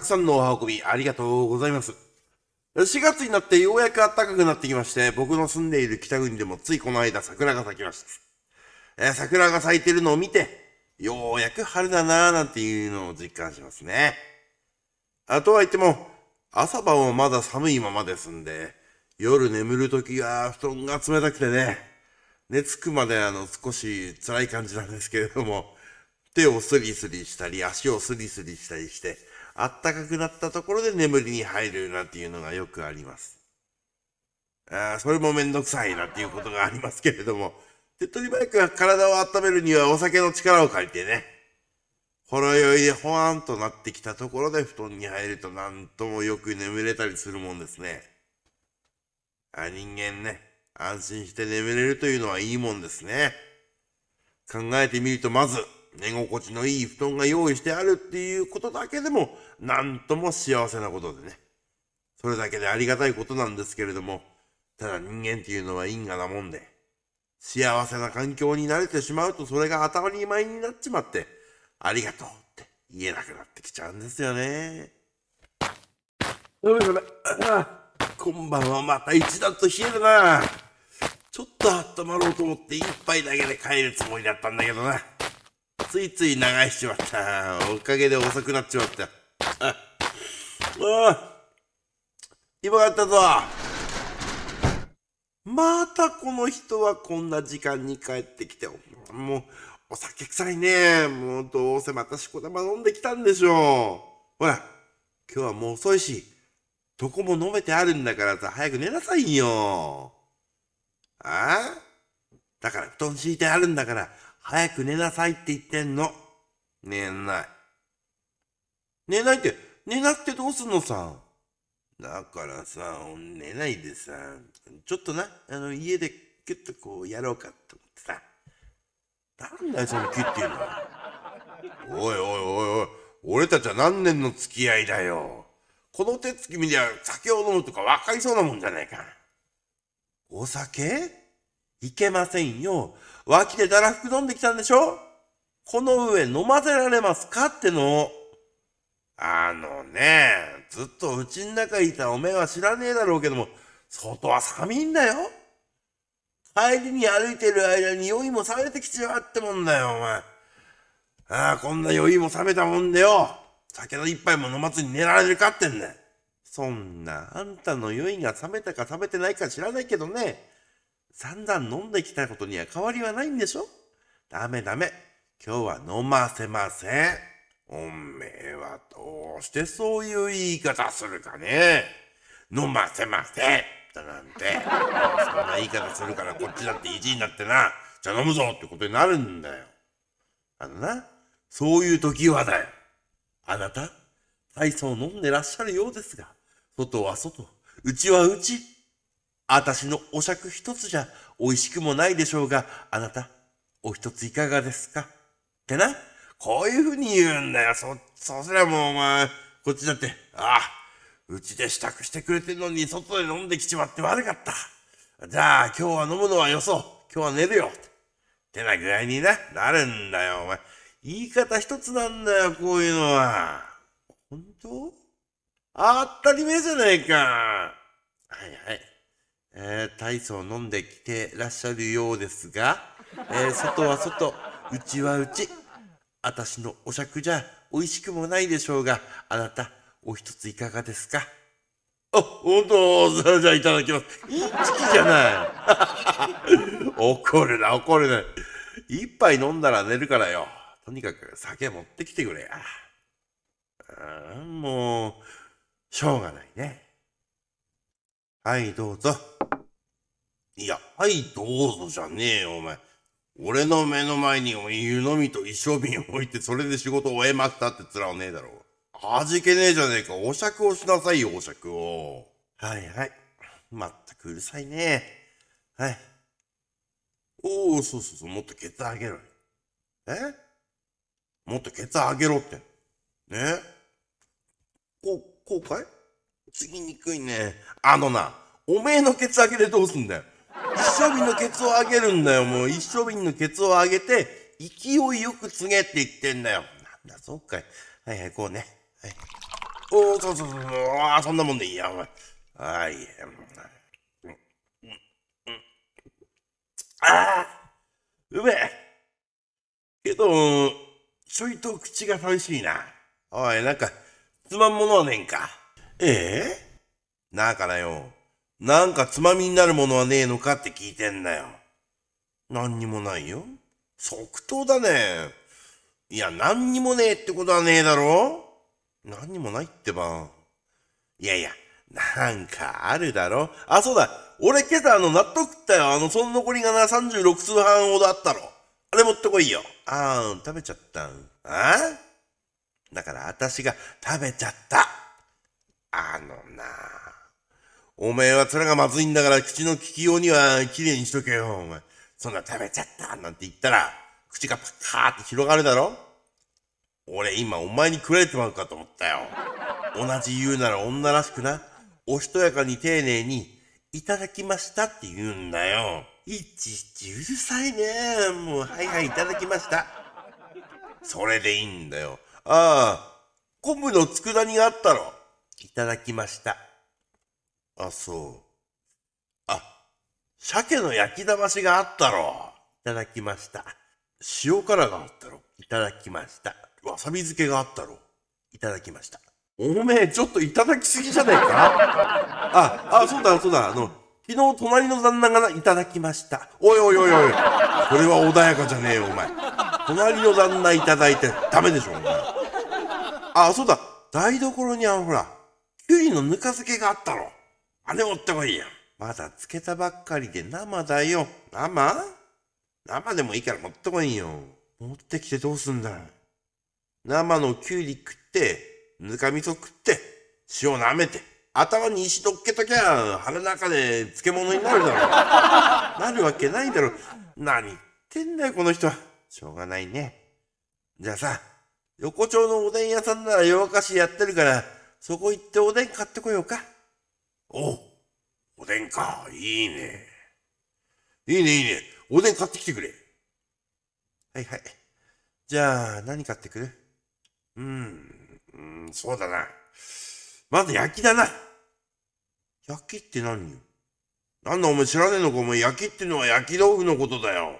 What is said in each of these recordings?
くさんのお運びありがとうございます。4月になってようやく暖かくなってきまして、僕の住んでいる北国でもついこの間桜が咲きました。え桜が咲いてるのを見て、ようやく春だなぁなんていうのを実感しますね。あとは言っても、朝晩はまだ寒いままですんで、夜眠るときは布団が冷たくてね、寝つくまであの少し辛い感じなんですけれども、手をスリスリしたり足をスリスリしたりして、あったかくなったところで眠りに入るなんていうのがよくあります。あそれもめんどくさいなっていうことがありますけれども、手っ取り早く体を温めるにはお酒の力を借りてね、ほろ酔いでほわんとなってきたところで布団に入るとなんともよく眠れたりするもんですね。あ、人間ね、安心して眠れるというのはいいもんですね。考えてみるとまず、寝心地のいい布団が用意してあるっていうことだけでも、なんとも幸せなことでね。それだけでありがたいことなんですけれども、ただ人間っていうのは因果なもんで、幸せな環境に慣れてしまうとそれが当たり前になっちまって、ありがとうって言えなくなってきちゃうんですよね。やべやべ、今 晩はまた一段と冷えるな。ちょっと温まろうと思って一杯だけで帰るつもりだったんだけどな。ついつい流しちまった。おかげで遅くなっちまった。あ、あ、今があったぞ。またこの人はこんな時間に帰ってきて、もう、お酒臭いね。もうどうせまたしこま飲んできたんでしょう。ほら、今日はもう遅いし、どこも飲めてあるんだからさ、早く寝なさいよ。ああだから布団敷いてあるんだから、早く寝なさいって言ってんの。寝ない。寝ないって、寝なくてどうすんのさ。だからさ、寝ないでさ、ちょっとな、あの、家でキュッとこうやろうかと思ってさ。なんだよ、そのキュッていうの。おいおいおいおい、俺たちは何年の付き合いだよ。この手つき見りゃ酒を飲むとか分かりそうなもんじゃないか。お酒いけませんよ。脇でだらふく飲んできたんでしょこの上飲ませられますかっての。あのね、ずっとうちん中いたおめえは知らねえだろうけども、外は寒いんだよ。帰りに歩いてる間に酔いも冷めてきちまってもんだよ、お前。ああ、こんな酔いも冷めたもんでよ。酒の一杯も飲まずに寝られるかってんだ、ね、そんな、あんたの酔いが冷めたか冷めてないか知らないけどね。散々飲んできたことには変わりはないんでしょダメダメ。今日は飲ませません。おめえはどうしてそういう言い方するかね飲ませませんだなんて。そんな言い方するからこっちだって意地になってな。じゃあ飲むぞってことになるんだよ。あのな、そういう時はだよ。あなた、大層飲んでらっしゃるようですが、外は外、うちはうち。私のお酌一つじゃ美味しくもないでしょうが、あなた、お一ついかがですかってな、こういうふうに言うんだよ。そ、そすりゃもうお前、こっちだって、ああ、うちで支度してくれてんのに外で飲んできちまって悪かった。じゃあ今日は飲むのはよそう。今日は寝るよ。ってな具合にな、なるんだよ、お前。言い方一つなんだよ、こういうのは。本当あったりえじゃないか。はいはい。えー、操層飲んできてらっしゃるようですが、えー、外は外、内は内。私のお酌じゃ美味しくもないでしょうが、あなた、お一ついかがですかあ、お、どうぞ、じゃあいただきます。インチキじゃない。怒るな、怒るな。一杯飲んだら寝るからよ。とにかく酒持ってきてくれや。あもう、しょうがないね。はい、どうぞ。いや、はいどうぞじゃねえよ、お前。俺の目の前に湯飲みと衣装瓶を置いて、それで仕事を終えましたって面はねえだろ。味気ねえじゃねえか。お酌をしなさいよ、お酌を。はいはい。まったくうるさいねはい。おお、そうそうそう、もっとケツ上げろえもっとケツ上げろって。ねこ、こうかい次にくいね。あのな、おめえのケツ上げでどうすんだよ。升瓶のケツを上げるんだよ、もう。一升瓶のケツを上げて、勢いよく告げって言ってんだよ。なんだ、そっかい。はいはい、こうね。はい。おー、そうそうそう、ああ、そんなもんでいいや、お前。はい。うんうんうん、ああうめえけど、ちょいと口が寂しいな。おい、なんか、つまんものはねえんか。ええー、なあからよ。なんかつまみになるものはねえのかって聞いてんだよ。何にもないよ。即答だね。いや、何にもねえってことはねえだろ何にもないってば。いやいや、なんかあるだろあ、そうだ。俺今朝あの納得ったよ。あの、その残りがな、36通半ほどあったろ。あれ持ってこいよ。あー、食べちゃった。あだから私が食べちゃった。あのなぁ。おめえは面がまずいんだから口の利きようには綺麗にしとけよ、お前。そんな食べちゃったなんて言ったら、口がパカーって広がるだろ俺今お前に食られてまうかと思ったよ。同じ言うなら女らしくな、おしとやかに丁寧に、いただきましたって言うんだよ。いちいちうるさいね。もう、はいはい、いただきました。それでいいんだよ。ああ、昆布の佃煮があったろ。いただきました。あ、そう。あ、鮭の焼き騙しがあったろ。いただきました。塩辛があったろ。いただきました。わさび漬けがあったろ。いただきました。おめえ、ちょっといただきすぎじゃねえかあ、あ、そうだ、そうだ、あの、昨日隣の旦那がいただきました。おいおいおいおい、これは穏やかじゃねえよ、お前。隣の旦那いただいてダメでしょ、お前。あ、そうだ、台所にあの、ほら、キュうのぬか漬けがあったろ。あれ持ってこいよ。まだつけたばっかりで生だよ。生生でもいいから持ってこいよ。持ってきてどうすんだ生のきゅうり食って、ぬかみそ食って、塩舐めて、頭に石どっけときゃ、腹の中で漬物になるだろう。なるわけないだろう。何言ってんだよ、この人は。しょうがないね。じゃあさ、横丁のおでん屋さんなら夜明かしやってるから、そこ行っておでん買ってこようか。おおでんか。いいね。いいね、いいね。おでん買ってきてくれ。はいはい。じゃあ、何買ってくるうん、うん、そうだな。まず焼きだな。焼きって何よなんだお前知らねえのかお前焼きってのは焼き豆腐のことだよ。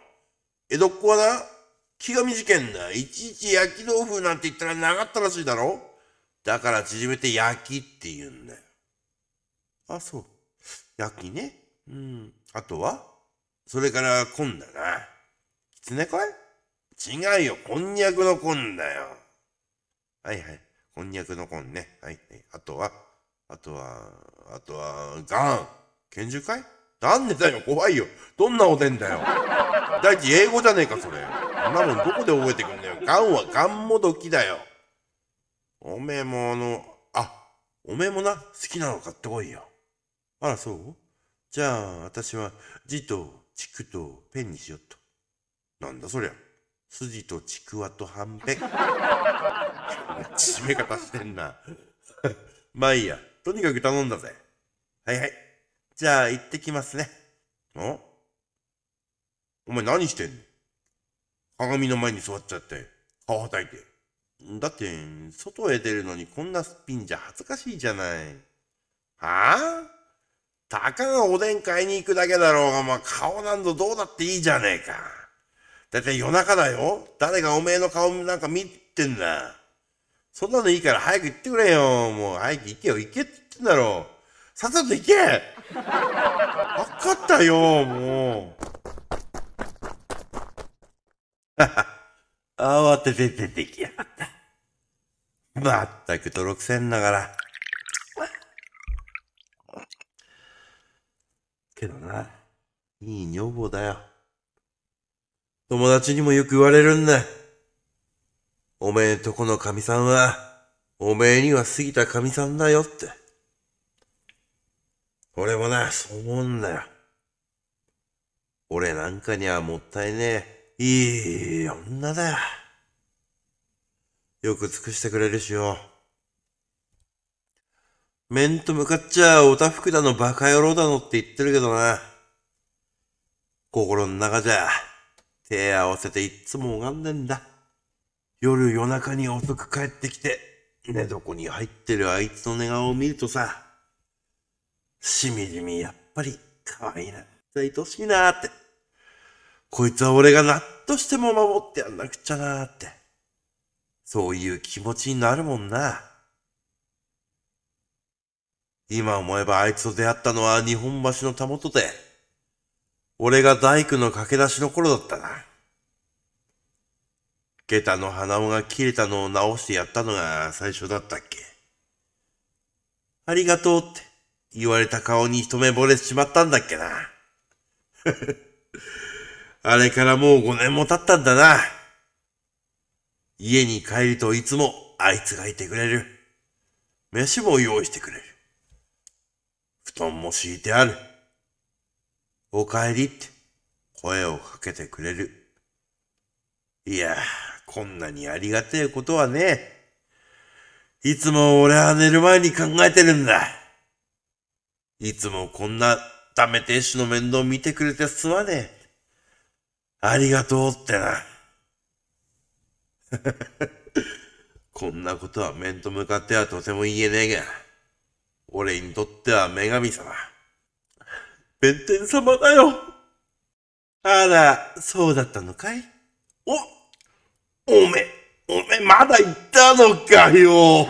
江戸っ子はな、気が短いんだ。いちいち焼き豆腐なんて言ったらなかったらしいだろだから縮めて焼きって言うんだよ。あ、そう。焼きね。うん。あとはそれから紺だな。きつねい違うよ。こんにゃくの紺だよ。はいはい。こんにゃくの紺ね。はい、はい。あとはあとは、あとは、ガン。拳銃かいなんでだよ、怖いよ。どんなおでんだよ。第一、英語じゃねえか、それ。そんなもんどこで覚えてくんだよ。ガンはガンもどきだよ。おめえもあの、あ、おめえもな、好きなの買ってこいよ。あら、そうじゃあ、私は字と地区とペンにしよっと。なんだそりゃ。筋とちくわとはんぺん。締め方してんな。まあいいや。とにかく頼んだぜ。はいはい。じゃあ、行ってきますね。あお前何してんの鏡の前に座っちゃって、顔叩いて。だって、外へ出るのにこんなすっぴんじゃ恥ずかしいじゃない。はあたかがおでん買いに行くだけだろうが、まあ、顔なんぞどうだっていいじゃねえか。だって夜中だよ。誰がおめえの顔なんか見てんだ。そんなのいいから早く行ってくれよ。もう早く行けよ、行けって言ってんだろう。さっさと行け分かったよ、もう。慌てて出てきやがった。まったく泥くせんながら。けどな。いい女房だよ。友達にもよく言われるんだ。おめえとこの神さんは、おめえには過ぎた神さんだよって。俺もな、そう思うんだよ。俺なんかにはもったいねえ、いい女だよ。よく尽くしてくれるしよ。面と向かっちゃおたふくだのバカ野郎だのって言ってるけどな。心の中じゃ、手合わせていっつも拝んでんだ。夜夜中に遅く帰ってきて、寝床に入ってるあいつの寝顔を見るとさ、しみじみやっぱり可愛いな、愛しいなーって。こいつは俺が何としても守ってやんなくちゃなーって。そういう気持ちになるもんな。今思えばあいつと出会ったのは日本橋のたもとで、俺が大工の駆け出しの頃だったな。下駄の鼻緒が切れたのを直してやったのが最初だったっけ。ありがとうって言われた顔に一目惚れしちまったんだっけな。あれからもう5年も経ったんだな。家に帰るといつもあいつがいてくれる。飯も用意してくれる。布団も敷いてある。お帰りって声をかけてくれる。いやこんなにありがてえことはねえ。いつも俺は寝る前に考えてるんだ。いつもこんなダメ亭主の面倒見てくれてすまねえ。ありがとうってな。こんなことは面と向かってはとても言えねえが。俺にとっては女神様。弁天様だよ。あら、そうだったのかいお、おめ、おめ、まだ言ったのかよ。